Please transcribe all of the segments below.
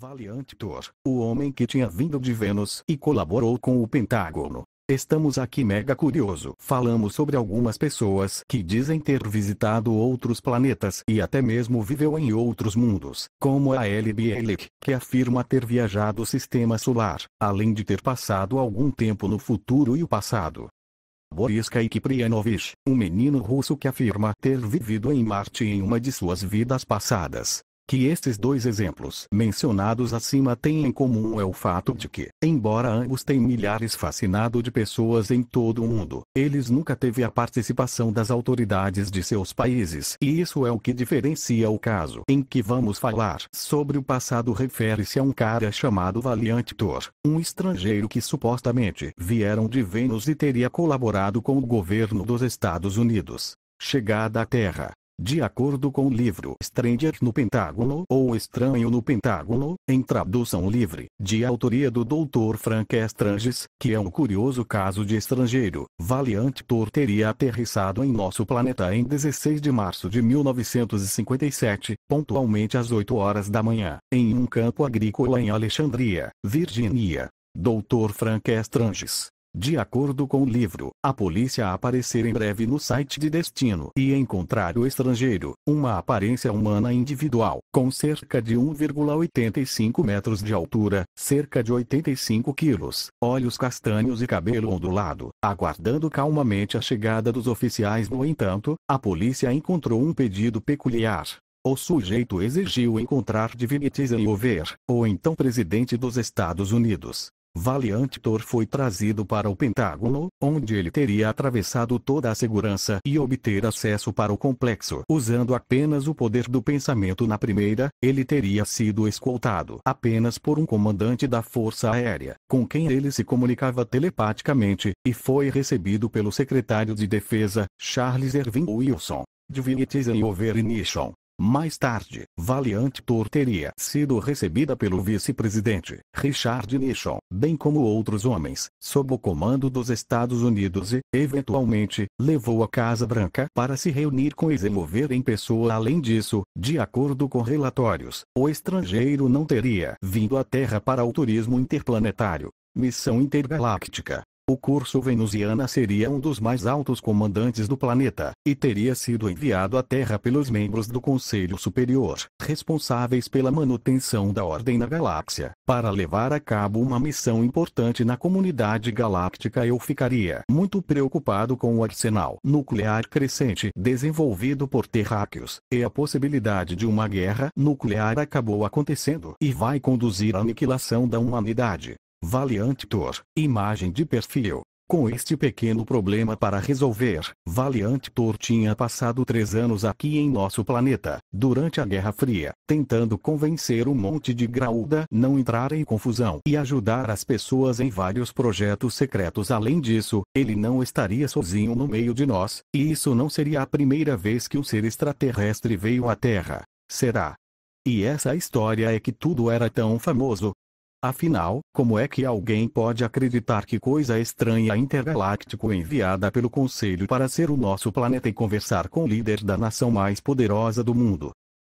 Valiant Thor, o homem que tinha vindo de Vênus e colaborou com o Pentágono. Estamos aqui mega curioso. Falamos sobre algumas pessoas que dizem ter visitado outros planetas e até mesmo viveu em outros mundos, como a Ellie Bielick, que afirma ter viajado o sistema solar, além de ter passado algum tempo no futuro e o passado. Boris Kaikprianovich, um menino russo que afirma ter vivido em Marte em uma de suas vidas passadas, que estes dois exemplos mencionados acima têm em comum é o fato de que, embora ambos tenham milhares fascinado de pessoas em todo o mundo, eles nunca teve a participação das autoridades de seus países e isso é o que diferencia o caso em que vamos falar sobre o passado refere-se a um cara chamado Valiant Thor, um estrangeiro que supostamente vieram de Vênus e teria colaborado com o governo dos Estados Unidos. Chegada à Terra, de acordo com o livro Stranger no Pentágono ou Estranho no Pentágono, em tradução livre, de autoria do Dr. Frank Estranges, que é um curioso caso de estrangeiro, Valiant Thor teria aterrissado em nosso planeta em 16 de março de 1957, pontualmente às 8 horas da manhã, em um campo agrícola em Alexandria, Virgínia. Dr. Frank Estranges, de acordo com o livro, a polícia aparecer em breve no site de destino e encontrar o estrangeiro, uma aparência humana individual, com cerca de 1,85 metros de altura, cerca de 85 quilos, olhos castanhos e cabelo ondulado, aguardando calmamente a chegada dos oficiais. No entanto, a polícia encontrou um pedido peculiar. O sujeito exigiu encontrar Divinity Eisenhower, o então presidente dos Estados Unidos, Valiant Thor foi trazido para o Pentágono, onde ele teria atravessado toda a segurança e obter acesso para o complexo. Usando apenas o poder do pensamento na primeira, ele teria sido escoltado apenas por um comandante da Força Aérea, com quem ele se comunicava telepaticamente, e foi recebido pelo secretário de Defesa, Charles Erwin Wilson. Divinity and Overination. Mais tarde, Valiant Tour teria sido recebida pelo vice-presidente, Richard Nixon, bem como outros homens, sob o comando dos Estados Unidos e, eventualmente, levou a Casa Branca para se reunir com Eisenhower em pessoa. Além disso, de acordo com relatórios, o estrangeiro não teria vindo à Terra para o turismo interplanetário, missão intergaláctica, o curso venusiana seria um dos mais altos comandantes do planeta, e teria sido enviado à Terra pelos membros do Conselho Superior, responsáveis pela manutenção da ordem na galáxia, para levar a cabo uma missão importante na comunidade galáctica. Eu ficaria muito preocupado com o arsenal nuclear crescente desenvolvido por terráqueos, e a possibilidade de uma guerra nuclear acabou acontecendo e vai conduzir à aniquilação da humanidade. Valiant Thor, imagem de perfil. Com este pequeno problema para resolver, Valiant Thor tinha passado três anos aqui em nosso planeta, durante a Guerra Fria, tentando convencer um monte de graúda não entrar em confusão e ajudar as pessoas em vários projetos secretos. Além disso, ele não estaria sozinho no meio de nós, e isso não seria a primeira vez que um ser extraterrestre veio à Terra. Será? E essa história é que tudo era tão famoso, Afinal, como é que alguém pode acreditar que coisa estranha intergaláctico enviada pelo Conselho para ser o nosso planeta e conversar com o líder da nação mais poderosa do mundo?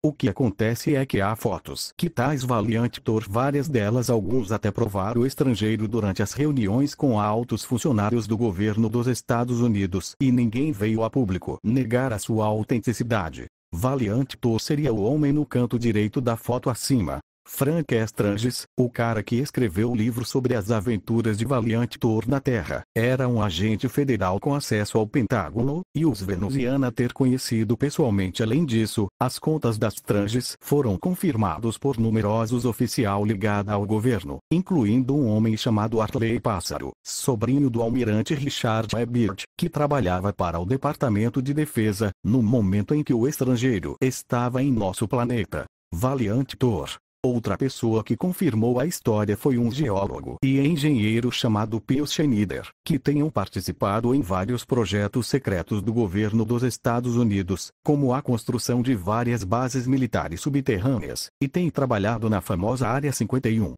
O que acontece é que há fotos que tais Valiant tor várias delas alguns até provaram o estrangeiro durante as reuniões com altos funcionários do governo dos Estados Unidos e ninguém veio a público negar a sua autenticidade. Valiant Thor seria o homem no canto direito da foto acima, Frank Estranges, o cara que escreveu o livro sobre as aventuras de Valiant Thor na Terra, era um agente federal com acesso ao Pentágono, e os venusiana ter conhecido pessoalmente. Além disso, as contas das Stranges foram confirmados por numerosos oficial ligados ao governo, incluindo um homem chamado Arley Pássaro, sobrinho do almirante Richard Ebert, que trabalhava para o Departamento de Defesa, no momento em que o estrangeiro estava em nosso planeta. Valiant Thor, Outra pessoa que confirmou a história foi um geólogo e engenheiro chamado Pius Schneider, que tenham participado em vários projetos secretos do governo dos Estados Unidos, como a construção de várias bases militares subterrâneas, e tem trabalhado na famosa Área 51.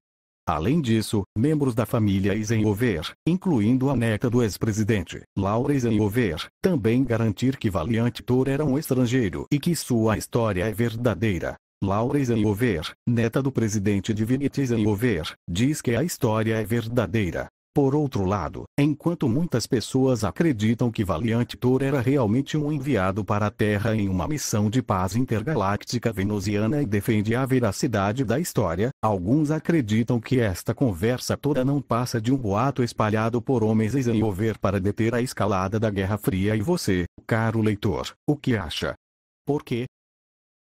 Além disso, membros da família Eisenhower, incluindo a neta do ex-presidente, Laura Eisenhower, também garantir que Valiant Thor era um estrangeiro e que sua história é verdadeira, Laura Eisenhower, neta do presidente Divinity Eisenhower, diz que a história é verdadeira. Por outro lado, enquanto muitas pessoas acreditam que Valiant Thor era realmente um enviado para a Terra em uma missão de paz intergaláctica venusiana e defende a veracidade da história, alguns acreditam que esta conversa toda não passa de um boato espalhado por homens Eisenhower para deter a escalada da Guerra Fria e você, caro leitor, o que acha? Por quê?